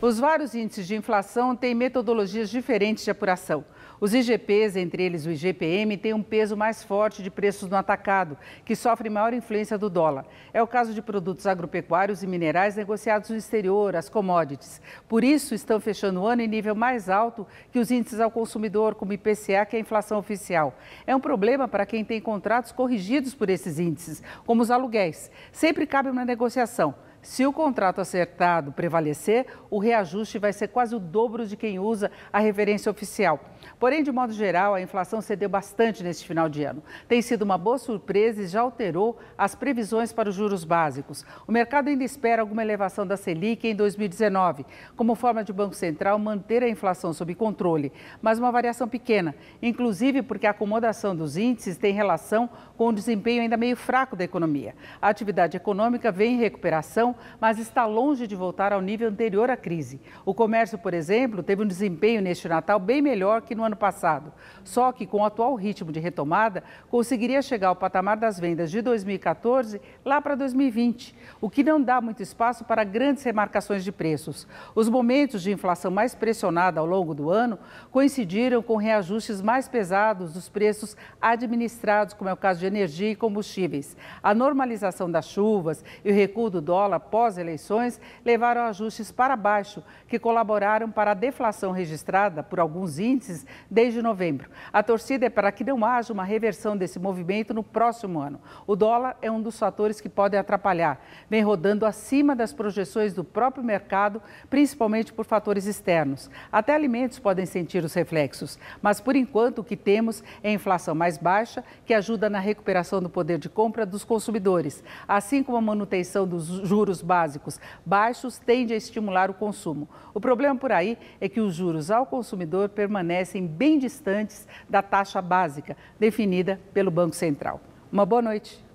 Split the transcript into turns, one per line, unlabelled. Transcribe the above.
Os vários índices de inflação têm metodologias diferentes de apuração. Os IGPs, entre eles o IGPM, têm um peso mais forte de preços no atacado, que sofre maior influência do dólar. É o caso de produtos agropecuários e minerais negociados no exterior, as commodities. Por isso, estão fechando o ano em nível mais alto que os índices ao consumidor, como IPCA, que é a inflação oficial. É um problema para quem tem contratos corrigidos por esses índices, como os aluguéis. Sempre cabe uma negociação. Se o contrato acertado prevalecer, o reajuste vai ser quase o dobro de quem usa a referência oficial. Porém, de modo geral, a inflação cedeu bastante neste final de ano. Tem sido uma boa surpresa e já alterou as previsões para os juros básicos. O mercado ainda espera alguma elevação da Selic em 2019, como forma de o Banco Central manter a inflação sob controle, mas uma variação pequena, inclusive porque a acomodação dos índices tem relação com o desempenho ainda meio fraco da economia. A atividade econômica vem em recuperação mas está longe de voltar ao nível anterior à crise. O comércio, por exemplo, teve um desempenho neste Natal bem melhor que no ano passado. Só que, com o atual ritmo de retomada, conseguiria chegar ao patamar das vendas de 2014 lá para 2020, o que não dá muito espaço para grandes remarcações de preços. Os momentos de inflação mais pressionada ao longo do ano coincidiram com reajustes mais pesados dos preços administrados, como é o caso de energia e combustíveis. A normalização das chuvas e o recuo do dólar para pós-eleições levaram ajustes para baixo, que colaboraram para a deflação registrada por alguns índices desde novembro. A torcida é para que não haja uma reversão desse movimento no próximo ano. O dólar é um dos fatores que podem atrapalhar. Vem rodando acima das projeções do próprio mercado, principalmente por fatores externos. Até alimentos podem sentir os reflexos. Mas, por enquanto, o que temos é inflação mais baixa, que ajuda na recuperação do poder de compra dos consumidores, assim como a manutenção dos juros juros básicos baixos tende a estimular o consumo. O problema por aí é que os juros ao consumidor permanecem bem distantes da taxa básica definida pelo Banco Central. Uma boa noite.